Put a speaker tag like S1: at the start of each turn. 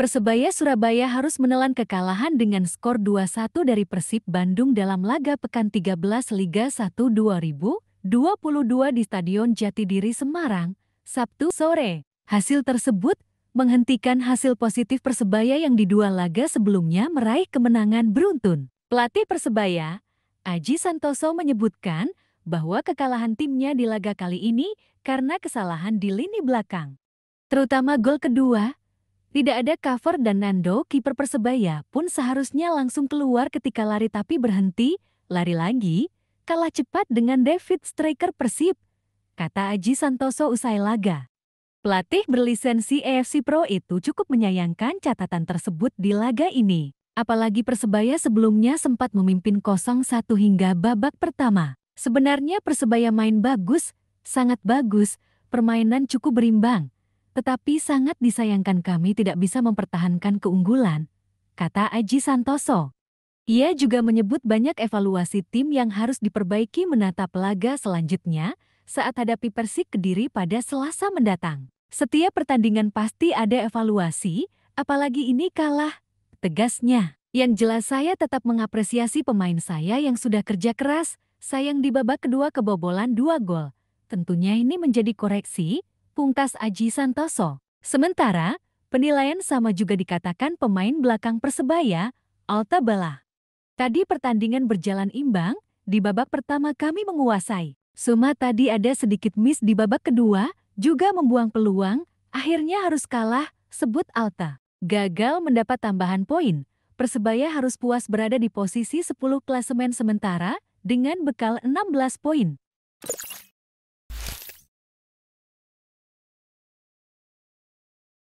S1: Persebaya Surabaya harus menelan kekalahan dengan skor 2-1 dari Persib Bandung dalam laga pekan 13 Liga 1 2022 di Stadion Jatidiri Semarang, Sabtu sore. Hasil tersebut menghentikan hasil positif Persebaya yang di dua laga sebelumnya meraih kemenangan beruntun. Pelatih Persebaya, Aji Santoso menyebutkan bahwa kekalahan timnya di laga kali ini karena kesalahan di lini belakang. Terutama gol kedua tidak ada cover dan Nando, kiper Persebaya, pun seharusnya langsung keluar ketika lari tapi berhenti, lari lagi, kalah cepat dengan David striker Persib, kata Aji Santoso usai laga. Pelatih berlisensi AFC Pro itu cukup menyayangkan catatan tersebut di laga ini. Apalagi Persebaya sebelumnya sempat memimpin 0-1 hingga babak pertama. Sebenarnya Persebaya main bagus, sangat bagus, permainan cukup berimbang, tetapi sangat disayangkan kami tidak bisa mempertahankan keunggulan, kata Aji Santoso. Ia juga menyebut banyak evaluasi tim yang harus diperbaiki menata pelaga selanjutnya saat hadapi Persik Kediri pada Selasa mendatang. Setiap pertandingan pasti ada evaluasi, apalagi ini kalah, tegasnya. Yang jelas saya tetap mengapresiasi pemain saya yang sudah kerja keras, sayang di babak kedua kebobolan dua gol. Tentunya ini menjadi koreksi, pungkas Aji Santoso. Sementara, penilaian sama juga dikatakan pemain belakang Persebaya, Alta Bala. Tadi pertandingan berjalan imbang, di babak pertama kami menguasai. Suma tadi ada sedikit miss di babak kedua, juga membuang peluang, akhirnya harus kalah, sebut Alta. Gagal mendapat tambahan poin, Persebaya harus puas berada di posisi 10 klasemen sementara dengan bekal 16 poin.